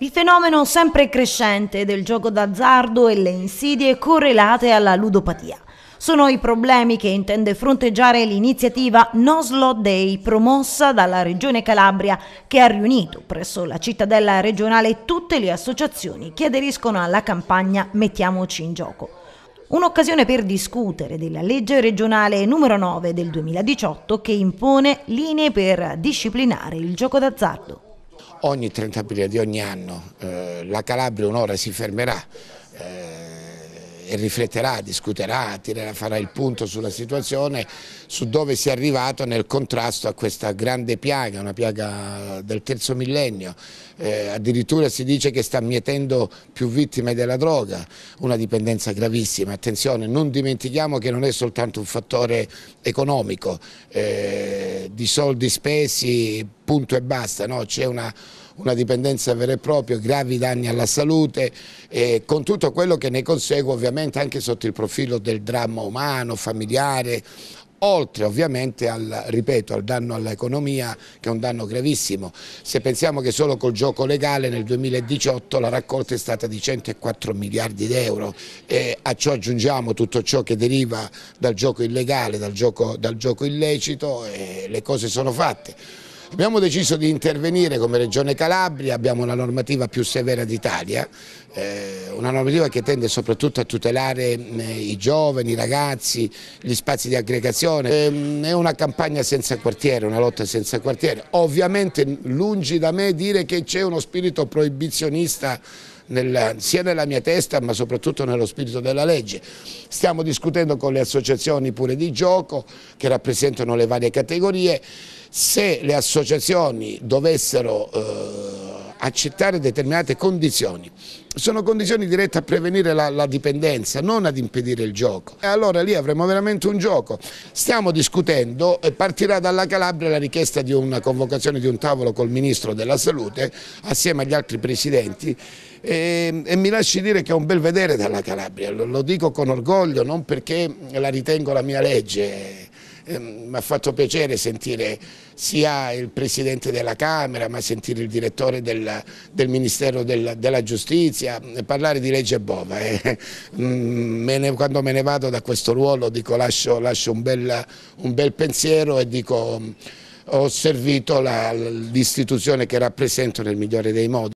Il fenomeno sempre crescente del gioco d'azzardo e le insidie correlate alla ludopatia. Sono i problemi che intende fronteggiare l'iniziativa No Slot Day promossa dalla Regione Calabria che ha riunito presso la cittadella regionale tutte le associazioni che aderiscono alla campagna Mettiamoci in gioco. Un'occasione per discutere della legge regionale numero 9 del 2018 che impone linee per disciplinare il gioco d'azzardo ogni 30 aprile di ogni anno eh, la Calabria un'ora si fermerà rifletterà, discuterà, tirerà, farà il punto sulla situazione, su dove si è arrivato nel contrasto a questa grande piaga, una piaga del terzo millennio, eh, addirittura si dice che sta mietendo più vittime della droga, una dipendenza gravissima, attenzione non dimentichiamo che non è soltanto un fattore economico, eh, di soldi spesi punto e basta, no? c'è una una dipendenza vera e propria, gravi danni alla salute, eh, con tutto quello che ne consegue ovviamente anche sotto il profilo del dramma umano, familiare, oltre ovviamente al, ripeto, al danno all'economia che è un danno gravissimo. Se pensiamo che solo col gioco legale nel 2018 la raccolta è stata di 104 miliardi di euro e a ciò aggiungiamo tutto ciò che deriva dal gioco illegale, dal gioco, dal gioco illecito e le cose sono fatte. Abbiamo deciso di intervenire come Regione Calabria, abbiamo la normativa più severa d'Italia, eh, una normativa che tende soprattutto a tutelare eh, i giovani, i ragazzi, gli spazi di aggregazione. Eh, è una campagna senza quartiere, una lotta senza quartiere. Ovviamente lungi da me dire che c'è uno spirito proibizionista nella, sia nella mia testa ma soprattutto nello spirito della legge. Stiamo discutendo con le associazioni pure di gioco che rappresentano le varie categorie, se le associazioni dovessero eh, accettare determinate condizioni. Sono condizioni dirette a prevenire la, la dipendenza, non ad impedire il gioco. E allora lì avremo veramente un gioco. Stiamo discutendo, e partirà dalla Calabria la richiesta di una convocazione di un tavolo col Ministro della Salute assieme agli altri presidenti e, e, mi lasci dire che è un bel vedere dalla Calabria, lo, lo dico con orgoglio, non perché la ritengo la mia legge, mi ehm, ha fatto piacere sentire sia il Presidente della Camera ma sentire il Direttore del, del Ministero del, della Giustizia eh, parlare di legge Bova. Eh. Mm, me ne, quando me ne vado da questo ruolo dico lascio, lascio un, bel, un bel pensiero e dico mm, ho servito l'istituzione che rappresento nel migliore dei modi.